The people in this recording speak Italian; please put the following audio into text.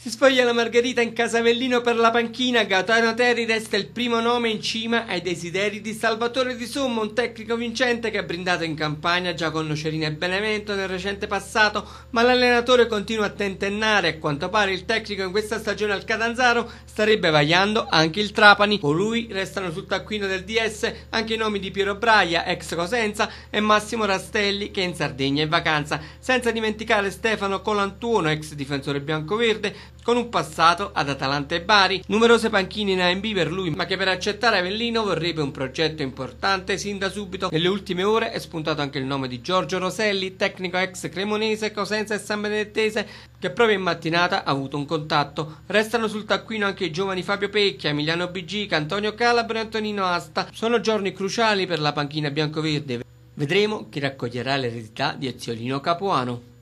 Si sfoglia la margherita in casavellino per la panchina, Gaetano Terri resta il primo nome in cima ai desideri di Salvatore Di Sommo, un tecnico vincente che ha brindato in campagna già con Nocerina e Benevento nel recente passato, ma l'allenatore continua a tentennare e a quanto pare il tecnico in questa stagione al Catanzaro starebbe vagliando anche il Trapani. Con lui restano sul taccuino del DS anche i nomi di Piero Braia, ex Cosenza, e Massimo Rastelli che è in Sardegna in vacanza, senza dimenticare Stefano Colantuono, ex difensore biancoverde, con un passato ad Atalanta e Bari, numerose panchine in AMB per lui, ma che per accettare Avellino vorrebbe un progetto importante sin da subito. Nelle ultime ore è spuntato anche il nome di Giorgio Roselli, tecnico ex cremonese, cosenza e san benedettese, che proprio in mattinata ha avuto un contatto. Restano sul taccuino anche i giovani Fabio Pecchia, Emiliano Bigica, Antonio Calabro e Antonino Asta. Sono giorni cruciali per la panchina biancoverde. Vedremo chi raccoglierà l'eredità di Eziolino Capuano.